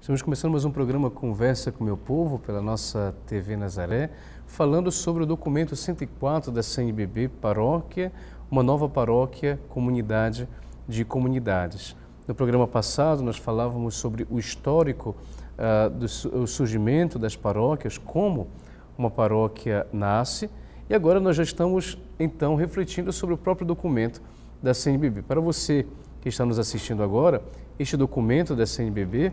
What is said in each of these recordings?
Estamos começando mais um programa Conversa com o Meu Povo, pela nossa TV Nazaré, falando sobre o documento 104 da CNBB Paróquia, uma nova paróquia, comunidade de comunidades. No programa passado, nós falávamos sobre o histórico uh, do surgimento das paróquias, como uma paróquia nasce, e agora nós já estamos, então, refletindo sobre o próprio documento da CNBB. Para você que está nos assistindo agora, este documento da CNBB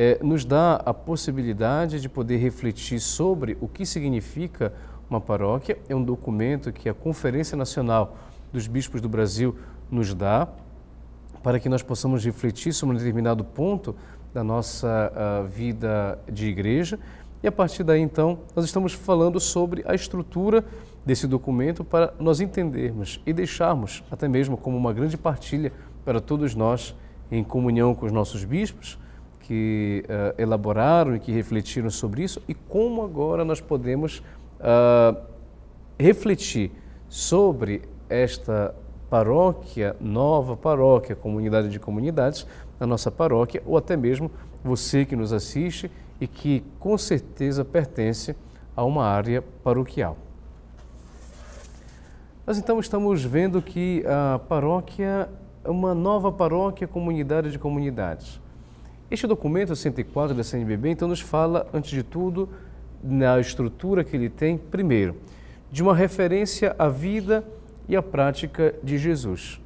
é, nos dá a possibilidade de poder refletir sobre o que significa uma paróquia. É um documento que a Conferência Nacional dos Bispos do Brasil nos dá para que nós possamos refletir sobre um determinado ponto da nossa uh, vida de igreja. E a partir daí, então, nós estamos falando sobre a estrutura desse documento para nós entendermos e deixarmos, até mesmo como uma grande partilha para todos nós, em comunhão com os nossos bispos, que uh, elaboraram e que refletiram sobre isso e como agora nós podemos uh, refletir sobre esta paróquia, nova paróquia, comunidade de comunidades, na nossa paróquia, ou até mesmo você que nos assiste e que com certeza pertence a uma área paroquial. Nós então estamos vendo que a paróquia é uma nova paróquia, comunidade de comunidades. Este documento 104 da CNBB, então, nos fala, antes de tudo, na estrutura que ele tem, primeiro, de uma referência à vida e à prática de Jesus.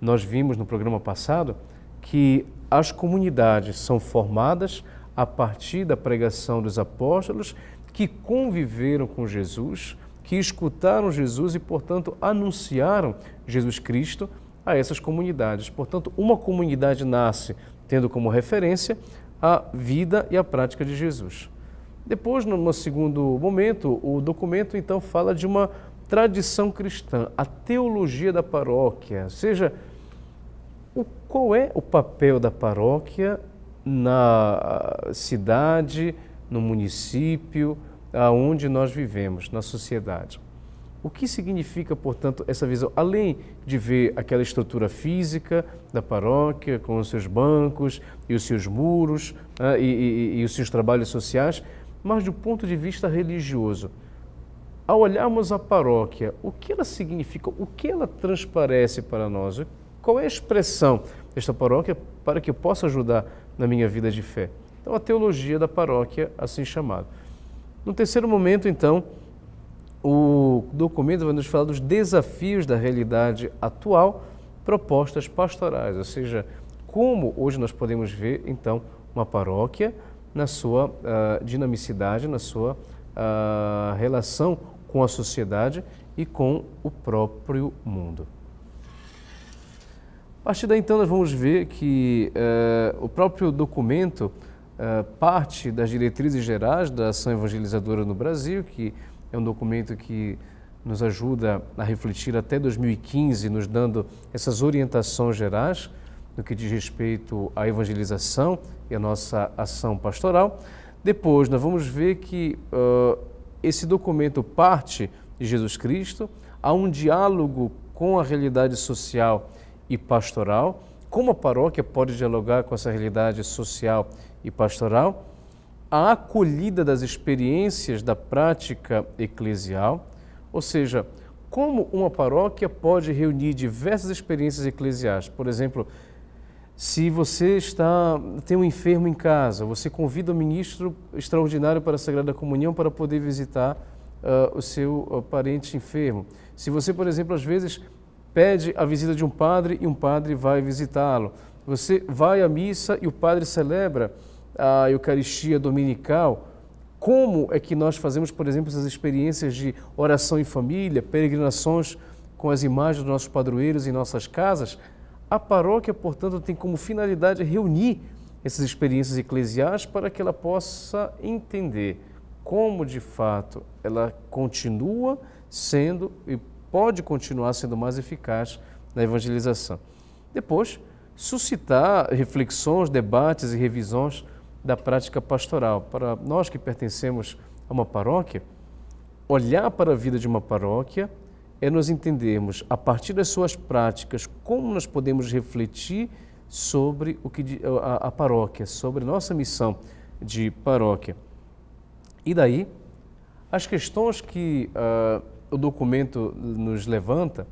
Nós vimos no programa passado que as comunidades são formadas a partir da pregação dos apóstolos que conviveram com Jesus, que escutaram Jesus e, portanto, anunciaram Jesus Cristo a essas comunidades. Portanto, uma comunidade nasce tendo como referência a vida e a prática de Jesus. Depois, no segundo momento, o documento então fala de uma tradição cristã, a teologia da paróquia, ou seja, o, qual é o papel da paróquia na cidade, no município, aonde nós vivemos, na sociedade. O que significa, portanto, essa visão? Além de ver aquela estrutura física da paróquia, com os seus bancos e os seus muros né, e, e, e os seus trabalhos sociais, mas do ponto de vista religioso, ao olharmos a paróquia, o que ela significa, o que ela transparece para nós, qual é a expressão desta paróquia para que eu possa ajudar na minha vida de fé. Então, a teologia da paróquia, assim chamada. No terceiro momento, então, o documento vai nos falar dos desafios da realidade atual, propostas pastorais, ou seja, como hoje nós podemos ver, então, uma paróquia na sua uh, dinamicidade, na sua uh, relação com a sociedade e com o próprio mundo. A partir daí, então, nós vamos ver que uh, o próprio documento eh, parte das diretrizes gerais da ação evangelizadora no Brasil, que é um documento que nos ajuda a refletir até 2015, nos dando essas orientações gerais no que diz respeito à evangelização e à nossa ação pastoral. Depois, nós vamos ver que uh, esse documento parte de Jesus Cristo, há um diálogo com a realidade social e pastoral, como a paróquia pode dialogar com essa realidade social e pastoral a acolhida das experiências da prática eclesial, ou seja, como uma paróquia pode reunir diversas experiências eclesiais. Por exemplo, se você está tem um enfermo em casa, você convida o ministro extraordinário para a Sagrada Comunhão para poder visitar uh, o seu uh, parente enfermo. Se você, por exemplo, às vezes pede a visita de um padre e um padre vai visitá-lo. Você vai à missa e o padre celebra a Eucaristia Dominical, como é que nós fazemos, por exemplo, essas experiências de oração em família, peregrinações com as imagens dos nossos padroeiros em nossas casas. A paróquia, portanto, tem como finalidade reunir essas experiências eclesiais para que ela possa entender como de fato ela continua sendo e pode continuar sendo mais eficaz na evangelização. Depois, suscitar reflexões, debates e revisões da prática pastoral. Para nós que pertencemos a uma paróquia, olhar para a vida de uma paróquia é nós entendermos, a partir das suas práticas, como nós podemos refletir sobre o que a, a paróquia, sobre nossa missão de paróquia. E daí, as questões que uh, o documento nos levanta,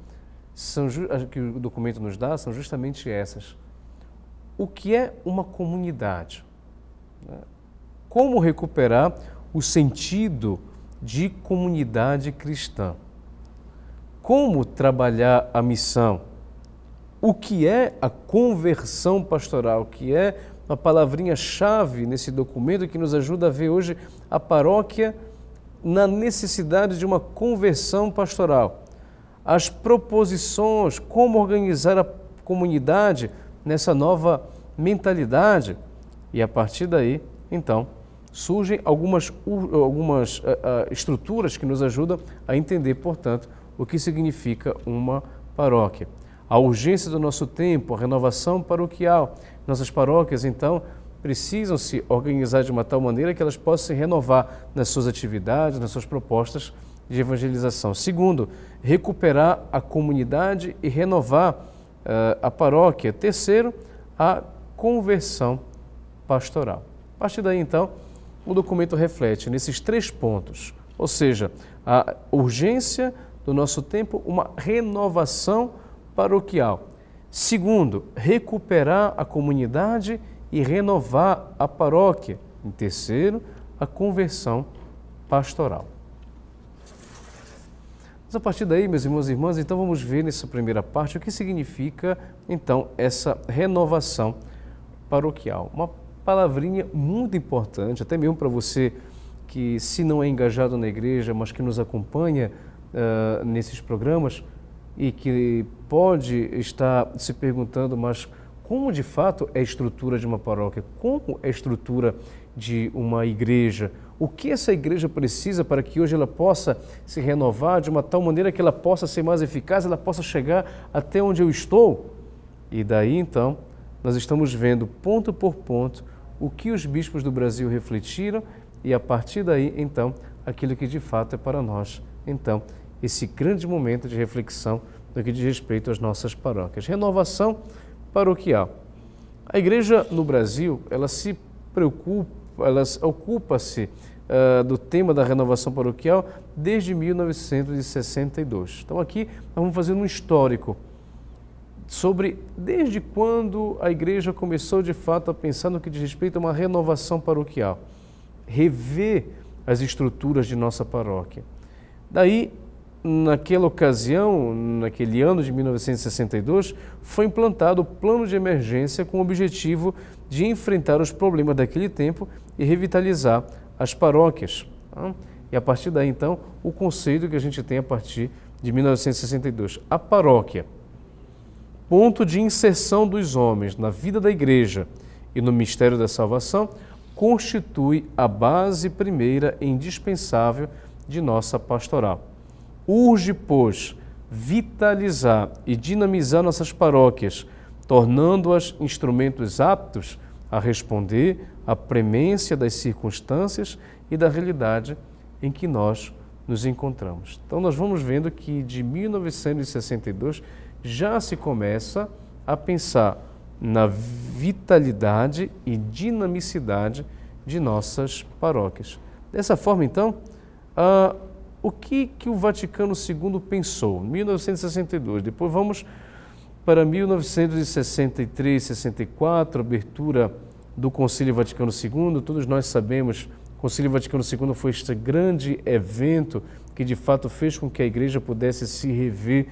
são, ah, que o documento nos dá, são justamente essas. O que é uma comunidade? Né? Como recuperar o sentido de comunidade cristã? Como trabalhar a missão? O que é a conversão pastoral, que é uma palavrinha-chave nesse documento que nos ajuda a ver hoje a paróquia na necessidade de uma conversão pastoral. As proposições, como organizar a comunidade nessa nova mentalidade. E a partir daí, então, surgem algumas, algumas uh, uh, estruturas que nos ajudam a entender, portanto, o que significa uma paróquia. A urgência do nosso tempo, a renovação paroquial. Nossas paróquias, então, precisam se organizar de uma tal maneira que elas possam se renovar nas suas atividades, nas suas propostas de evangelização. Segundo, recuperar a comunidade e renovar uh, a paróquia. Terceiro, a conversão pastoral. A partir daí, então, o documento reflete nesses três pontos, ou seja, a urgência do nosso tempo, uma renovação paroquial. Segundo, recuperar a comunidade e renovar a paróquia. Em terceiro, a conversão pastoral. Mas a partir daí, meus irmãos e irmãs, então vamos ver nessa primeira parte o que significa então essa renovação paroquial, uma palavrinha muito importante, até mesmo para você que se não é engajado na igreja, mas que nos acompanha uh, nesses programas e que pode estar se perguntando, mas como de fato é a estrutura de uma paróquia? Como é a estrutura de uma igreja? O que essa igreja precisa para que hoje ela possa se renovar de uma tal maneira que ela possa ser mais eficaz, ela possa chegar até onde eu estou? E daí então nós estamos vendo ponto por ponto o que os bispos do Brasil refletiram e a partir daí, então, aquilo que de fato é para nós, então, esse grande momento de reflexão no que diz respeito às nossas paróquias. Renovação paroquial. A igreja no Brasil, ela se preocupa, ela ocupa-se uh, do tema da renovação paroquial desde 1962. Então aqui nós vamos fazer um histórico sobre desde quando a igreja começou de fato a pensar no que diz respeito a uma renovação paroquial, rever as estruturas de nossa paróquia. Daí, naquela ocasião, naquele ano de 1962, foi implantado o plano de emergência com o objetivo de enfrentar os problemas daquele tempo e revitalizar as paróquias. Tá? E a partir daí, então, o conceito que a gente tem a partir de 1962, a paróquia ponto de inserção dos homens na vida da igreja e no mistério da salvação, constitui a base primeira e indispensável de nossa pastoral. Urge, pois, vitalizar e dinamizar nossas paróquias, tornando-as instrumentos aptos a responder à premência das circunstâncias e da realidade em que nós nos encontramos. Então, nós vamos vendo que de 1962 já se começa a pensar na vitalidade e dinamicidade de nossas paróquias. Dessa forma, então, uh, o que, que o Vaticano II pensou? 1962. Depois vamos para 1963, 64, abertura do Concílio Vaticano II. Todos nós sabemos, o Concílio Vaticano II foi este grande evento que de fato fez com que a Igreja pudesse se rever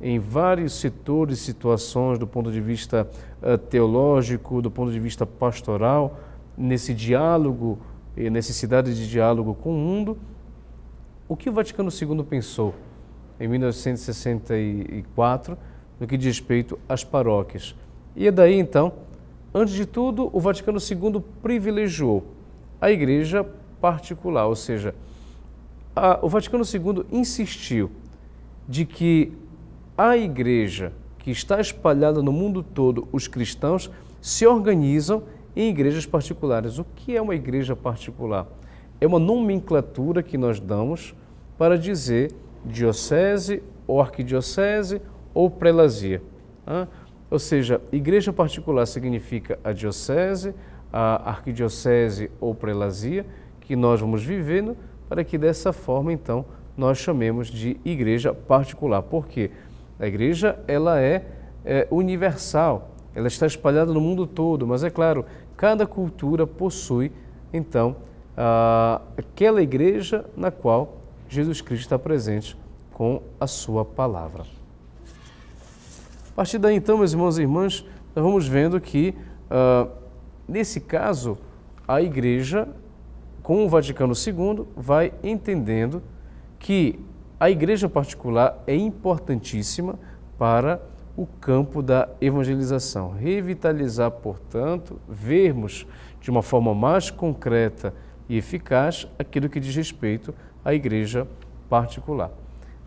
em vários setores, situações, do ponto de vista eh, teológico, do ponto de vista pastoral, nesse diálogo e eh, necessidade de diálogo com o mundo. O que o Vaticano II pensou em 1964 no que diz respeito às paróquias? E é daí então, antes de tudo, o Vaticano II privilegiou a igreja particular, ou seja, a, o Vaticano II insistiu de que a igreja que está espalhada no mundo todo, os cristãos se organizam em igrejas particulares. O que é uma igreja particular? É uma nomenclatura que nós damos para dizer diocese, arquidiocese ou prelazia. Ou seja, igreja particular significa a diocese, a arquidiocese ou prelazia que nós vamos vivendo, para que dessa forma, então, nós chamemos de igreja particular. Por quê? Porque a igreja ela é, é universal, ela está espalhada no mundo todo, mas é claro, cada cultura possui então a, aquela igreja na qual Jesus Cristo está presente com a sua palavra. A partir daí, então, meus irmãos e irmãs, nós vamos vendo que, uh, nesse caso, a igreja, com o Vaticano II, vai entendendo que a igreja particular é importantíssima para o campo da evangelização. Revitalizar, portanto, vermos de uma forma mais concreta e eficaz aquilo que diz respeito à igreja particular.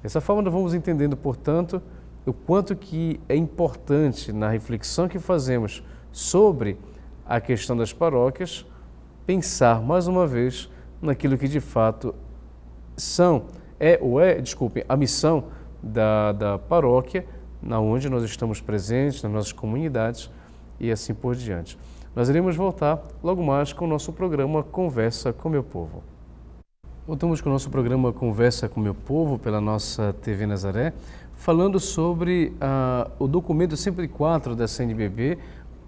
Dessa forma, nós vamos entendendo, portanto, o quanto que é importante na reflexão que fazemos sobre a questão das paróquias pensar mais uma vez naquilo que de fato são é, ou é, desculpe, a missão da, da paróquia, na onde nós estamos presentes, nas nossas comunidades e assim por diante. Nós iremos voltar logo mais com o nosso programa Conversa com Meu Povo. Voltamos com o nosso programa Conversa com Meu Povo pela nossa TV Nazaré, falando sobre ah, o documento 104 da CNBB,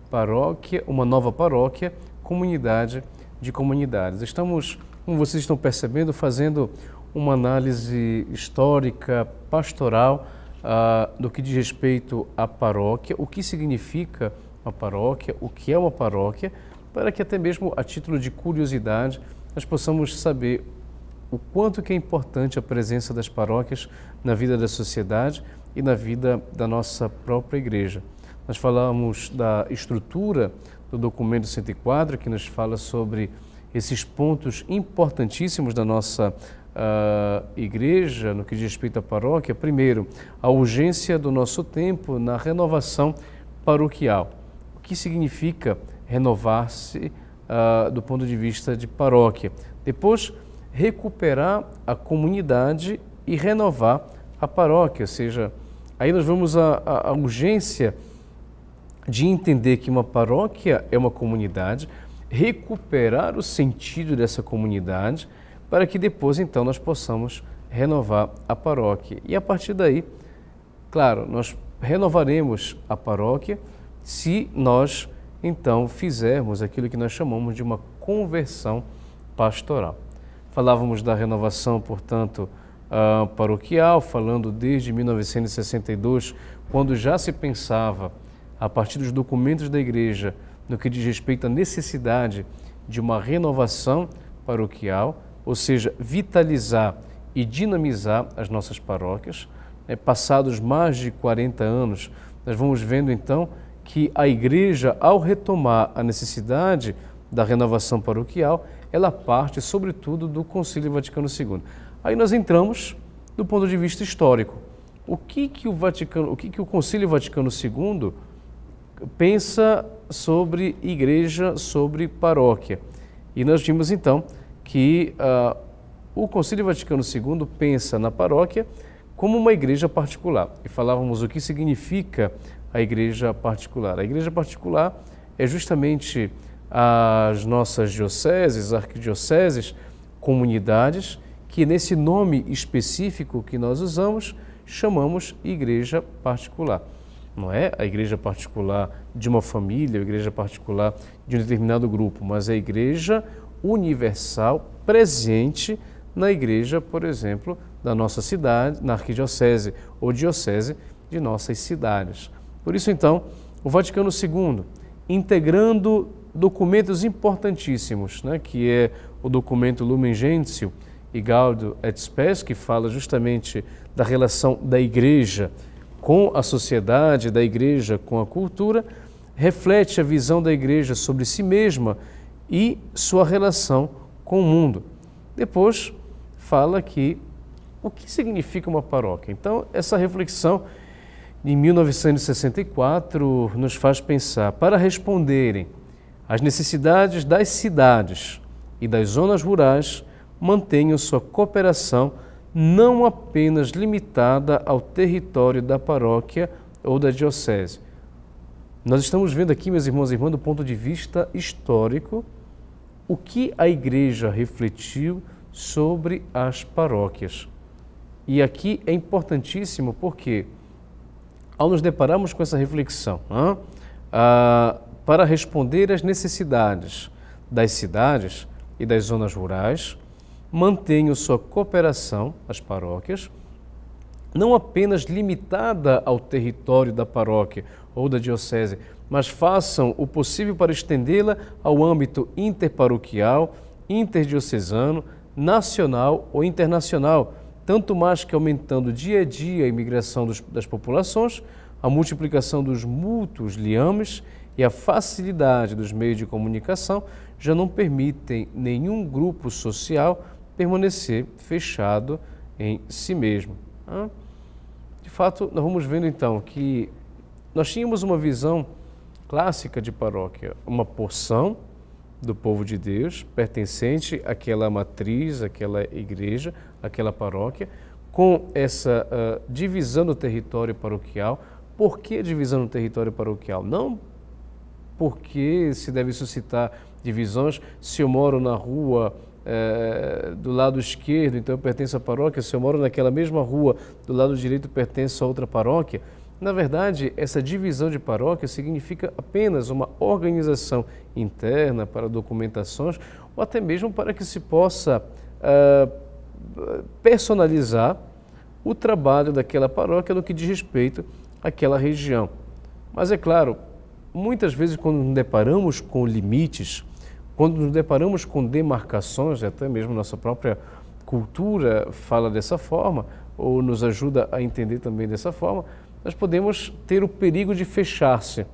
paróquia, uma nova paróquia, comunidade de comunidades. Estamos, como vocês estão percebendo, fazendo uma análise histórica, pastoral, ah, do que diz respeito à paróquia, o que significa uma paróquia, o que é uma paróquia, para que até mesmo a título de curiosidade nós possamos saber o quanto que é importante a presença das paróquias na vida da sociedade e na vida da nossa própria igreja. Nós falamos da estrutura do documento 104, que nos fala sobre esses pontos importantíssimos da nossa uh, igreja, no que diz respeito à paróquia, primeiro, a urgência do nosso tempo na renovação paroquial. O que significa renovar-se uh, do ponto de vista de paróquia? Depois, recuperar a comunidade e renovar a paróquia, ou seja, aí nós vamos à urgência de entender que uma paróquia é uma comunidade, recuperar o sentido dessa comunidade, para que depois então nós possamos renovar a paróquia. E a partir daí, claro, nós renovaremos a paróquia se nós então fizermos aquilo que nós chamamos de uma conversão pastoral. Falávamos da renovação, portanto, uh, paroquial, falando desde 1962, quando já se pensava, a partir dos documentos da igreja, no que diz respeito à necessidade de uma renovação paroquial, ou seja, vitalizar e dinamizar as nossas paróquias. É, passados mais de 40 anos, nós vamos vendo então que a igreja, ao retomar a necessidade da renovação paroquial, ela parte sobretudo do Concílio Vaticano II. Aí nós entramos do ponto de vista histórico. O que que o Vaticano, o que que o Concílio Vaticano II pensa sobre igreja, sobre paróquia? E nós vimos então que uh, o Concílio Vaticano II pensa na paróquia como uma igreja particular. E falávamos o que significa a igreja particular. A igreja particular é justamente as nossas dioceses, arquidioceses, comunidades, que nesse nome específico que nós usamos, chamamos igreja particular. Não é a igreja particular de uma família, a igreja particular de um determinado grupo, mas é a igreja universal presente na igreja, por exemplo, da nossa cidade, na arquidiocese ou diocese de nossas cidades. Por isso, então, o Vaticano II, integrando documentos importantíssimos, né, que é o documento Lumen Gentium e Gaudium et Spes, que fala justamente da relação da igreja com a sociedade, da igreja com a cultura, reflete a visão da igreja sobre si mesma e sua relação com o mundo. Depois fala que o que significa uma paróquia. Então, essa reflexão em 1964 nos faz pensar para responderem às necessidades das cidades e das zonas rurais, mantenham sua cooperação não apenas limitada ao território da paróquia ou da diocese. Nós estamos vendo aqui, meus irmãos e irmãs, do ponto de vista histórico, o que a igreja refletiu sobre as paróquias. E aqui é importantíssimo porque, ao nos depararmos com essa reflexão, ah, para responder às necessidades das cidades e das zonas rurais, mantenham sua cooperação, as paróquias, não apenas limitada ao território da paróquia ou da diocese, mas façam o possível para estendê-la ao âmbito interparoquial, interdiocesano, nacional ou internacional, tanto mais que aumentando dia a dia a imigração dos, das populações, a multiplicação dos mútuos liames e a facilidade dos meios de comunicação já não permitem nenhum grupo social permanecer fechado em si mesmo. De fato, nós vamos vendo então que nós tínhamos uma visão clássica de paróquia, uma porção do povo de Deus pertencente àquela matriz, àquela igreja, àquela paróquia, com essa uh, divisão do território paroquial. Por que divisão do território paroquial? Não porque se deve suscitar divisões se eu moro na rua é, do lado esquerdo, então pertence à paróquia, se eu moro naquela mesma rua, do lado direito pertence a outra paróquia. Na verdade, essa divisão de paróquia significa apenas uma organização interna para documentações ou até mesmo para que se possa uh, personalizar o trabalho daquela paróquia no que diz respeito àquela região. Mas é claro, muitas vezes quando nos deparamos com limites, quando nos deparamos com demarcações, até mesmo nossa própria cultura fala dessa forma, ou nos ajuda a entender também dessa forma, nós podemos ter o perigo de fechar-se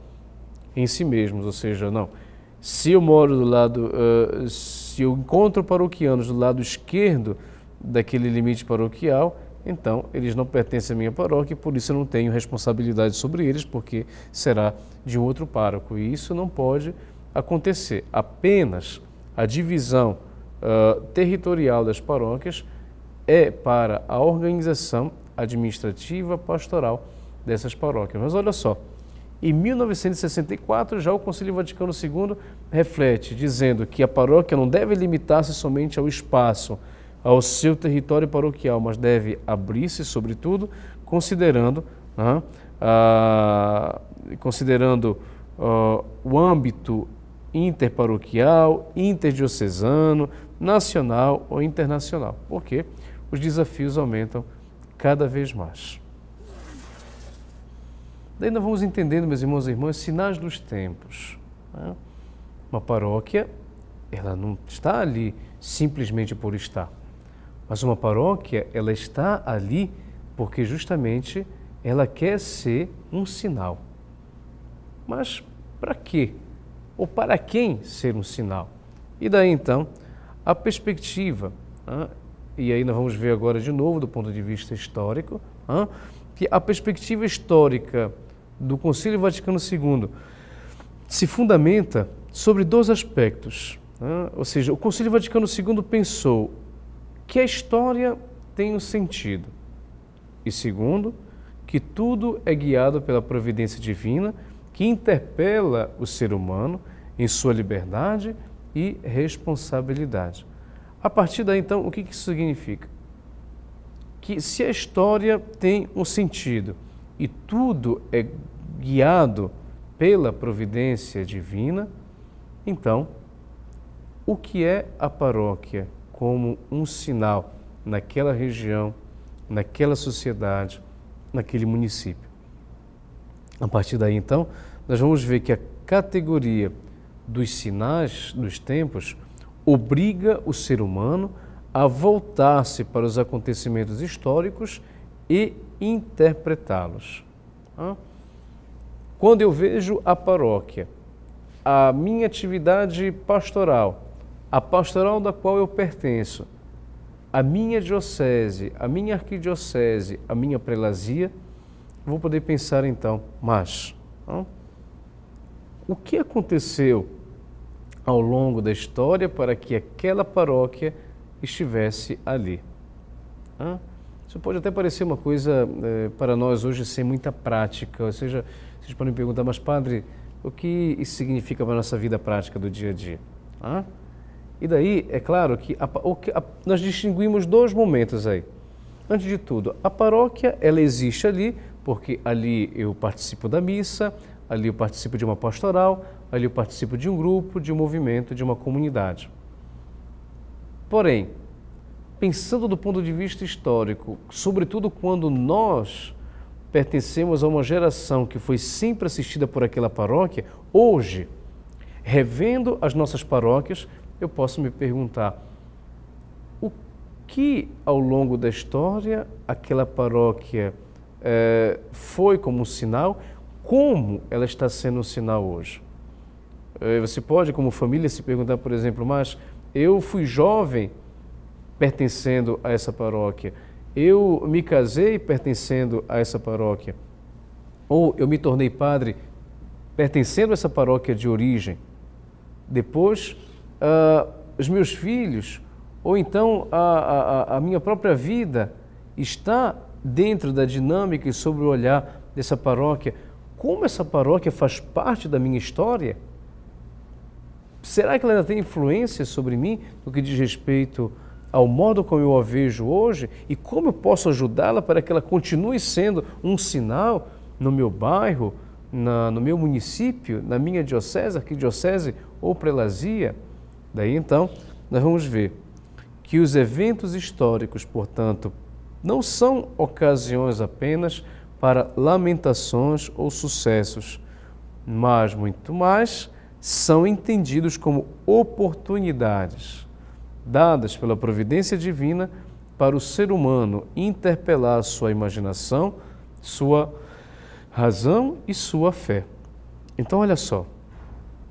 em si mesmos, ou seja, não. Se eu moro do lado, uh, se eu encontro paroquianos do lado esquerdo daquele limite paroquial, então eles não pertencem à minha paróquia, por isso eu não tenho responsabilidade sobre eles, porque será de um outro pároco. E isso não pode acontecer apenas a divisão uh, territorial das paróquias é para a organização administrativa pastoral dessas paróquias. Mas olha só, em 1964 já o Conselho Vaticano II reflete, dizendo que a paróquia não deve limitar-se somente ao espaço, ao seu território paroquial, mas deve abrir-se, sobretudo, considerando, uh, uh, considerando uh, o âmbito interparoquial, interdiocesano, nacional ou internacional, porque os desafios aumentam cada vez mais. Daí nós vamos entendendo, meus irmãos e irmãs, sinais dos tempos. Né? Uma paróquia, ela não está ali simplesmente por estar, mas uma paróquia, ela está ali porque justamente ela quer ser um sinal. Mas para quê ou para quem ser um sinal? E daí então a perspectiva, e aí nós vamos ver agora de novo do ponto de vista histórico, que a perspectiva histórica do Concílio Vaticano II se fundamenta sobre dois aspectos. ou seja, o Concílio Vaticano II pensou que a história tem um sentido, e segundo, que tudo é guiado pela providência divina que interpela o ser humano em sua liberdade e responsabilidade. A partir daí, então, o que isso significa? Que se a história tem um sentido e tudo é guiado pela providência divina, então, o que é a paróquia como um sinal naquela região, naquela sociedade, naquele município? A partir daí, então, nós vamos ver que a categoria dos sinais dos tempos obriga o ser humano a voltar-se para os acontecimentos históricos e interpretá-los. Quando eu vejo a paróquia, a minha atividade pastoral, a pastoral da qual eu pertenço, a minha diocese, a minha arquidiocese, a minha prelazia, vou poder pensar então, mas não? o que aconteceu ao longo da história para que aquela paróquia estivesse ali? Não? Isso pode até parecer uma coisa é, para nós hoje sem muita prática, ou seja, vocês podem me perguntar, mas padre, o que isso significa para a nossa vida prática do dia a dia? E daí, é claro que, a, a, nós distinguimos dois momentos aí. Antes de tudo, a paróquia, ela existe ali porque ali eu participo da missa, ali eu participo de uma pastoral, ali eu participo de um grupo, de um movimento, de uma comunidade. Porém, pensando do ponto de vista histórico, sobretudo quando nós pertencemos a uma geração que foi sempre assistida por aquela paróquia, hoje, revendo as nossas paróquias, eu posso me perguntar o que ao longo da história aquela paróquia eh, foi como um sinal, como ela está sendo um sinal hoje? Eh, você pode, como família, se perguntar, por exemplo, mas eu fui jovem pertencendo a essa paróquia, eu me casei pertencendo a essa paróquia, ou eu me tornei padre pertencendo a essa paróquia de origem. Depois, ah, os meus filhos, ou então a, a, a minha própria vida está dentro da dinâmica e sobre o olhar dessa paróquia, como essa paróquia faz parte da minha história? Será que ela ainda tem influência sobre mim no que diz respeito ao modo como eu a vejo hoje e como eu posso ajudá-la para que ela continue sendo um sinal no meu bairro, na, no meu município, na minha diocese, arquidiocese ou prelazia? Daí então, nós vamos ver que os eventos históricos, portanto, não são ocasiões apenas para lamentações ou sucessos, mas muito mais são entendidos como oportunidades dadas pela providência divina para o ser humano interpelar sua imaginação, sua razão e sua fé. Então, olha só,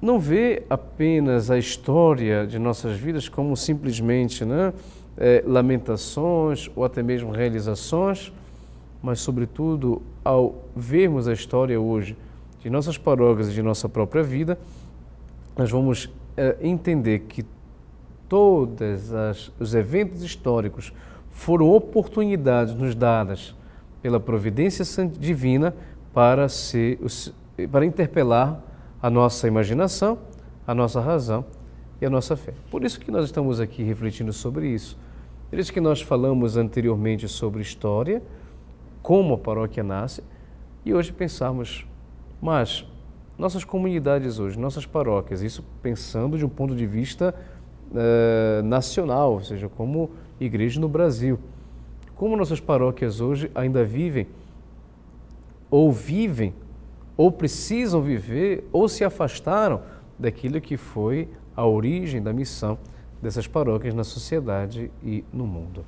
não vê apenas a história de nossas vidas como simplesmente né, eh, lamentações ou até mesmo realizações, mas, sobretudo, ao vermos a história hoje de nossas paróquias e de nossa própria vida, nós vamos eh, entender que todos os eventos históricos foram oportunidades nos dadas pela providência divina para, ser para interpelar a nossa imaginação, a nossa razão e a nossa fé. Por isso que nós estamos aqui refletindo sobre isso. Desde que nós falamos anteriormente sobre história, como a paróquia nasce, e hoje pensarmos, mas nossas comunidades hoje, nossas paróquias, isso pensando de um ponto de vista eh, nacional, ou seja, como igreja no Brasil, como nossas paróquias hoje ainda vivem, ou vivem, ou precisam viver, ou se afastaram daquilo que foi a origem da missão dessas paróquias na sociedade e no mundo.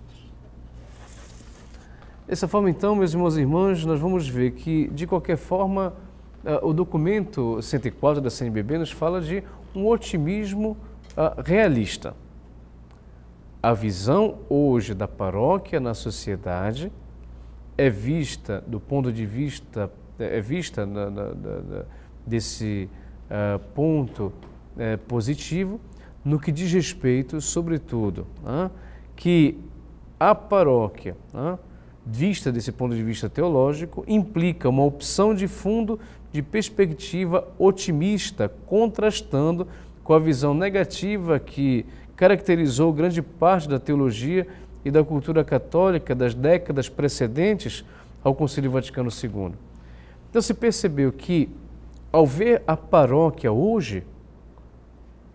Dessa forma, então, meus irmãos e irmãs, nós vamos ver que, de qualquer forma, ah, o documento 104 da CNBB nos fala de um otimismo ah, realista. A visão hoje da paróquia na sociedade é vista do ponto de vista é vista na, na, na, desse uh, ponto uh, positivo no que diz respeito, sobretudo, né, que a paróquia, né, vista desse ponto de vista teológico, implica uma opção de fundo de perspectiva otimista, contrastando com a visão negativa que caracterizou grande parte da teologia e da cultura católica das décadas precedentes ao Concílio Vaticano II. Então se percebeu que, ao ver a paróquia hoje,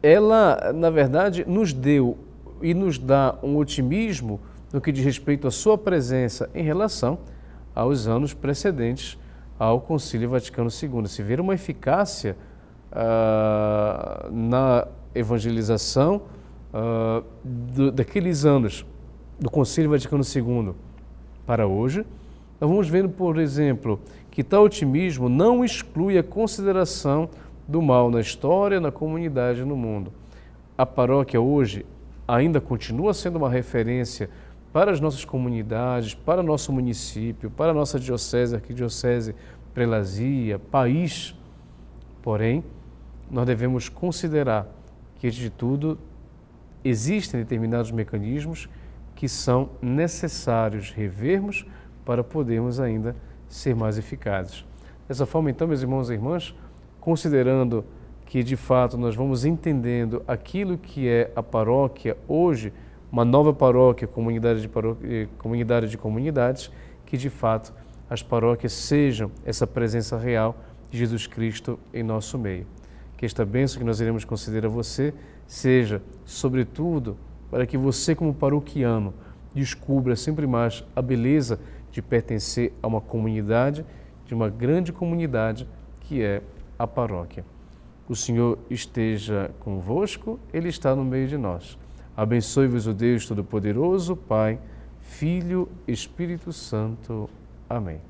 ela, na verdade, nos deu e nos dá um otimismo no que diz respeito à sua presença em relação aos anos precedentes ao Concílio Vaticano II. Se vira uma eficácia ah, na evangelização ah, do, daqueles anos do Concílio Vaticano II para hoje, nós então, vamos vendo, por exemplo, que tal otimismo não exclui a consideração do mal na história, na comunidade, no mundo. A paróquia hoje ainda continua sendo uma referência para as nossas comunidades, para nosso município, para a nossa diocese, arquidiocese, prelazia, país. Porém, nós devemos considerar que, antes de tudo, existem determinados mecanismos que são necessários revermos para podermos ainda ser mais eficazes. Dessa forma, então, meus irmãos e irmãs, considerando que de fato nós vamos entendendo aquilo que é a paróquia hoje, uma nova paróquia, comunidade de, paróquia, eh, comunidade de comunidades, que de fato as paróquias sejam essa presença real de Jesus Cristo em nosso meio. Que esta bênção que nós iremos conceder a você seja, sobretudo, para que você, como paroquiano, descubra sempre mais a beleza de pertencer a uma comunidade, de uma grande comunidade que é a paróquia. O Senhor esteja convosco, Ele está no meio de nós. Abençoe-vos o Deus Todo-Poderoso, Pai, Filho, Espírito Santo. Amém.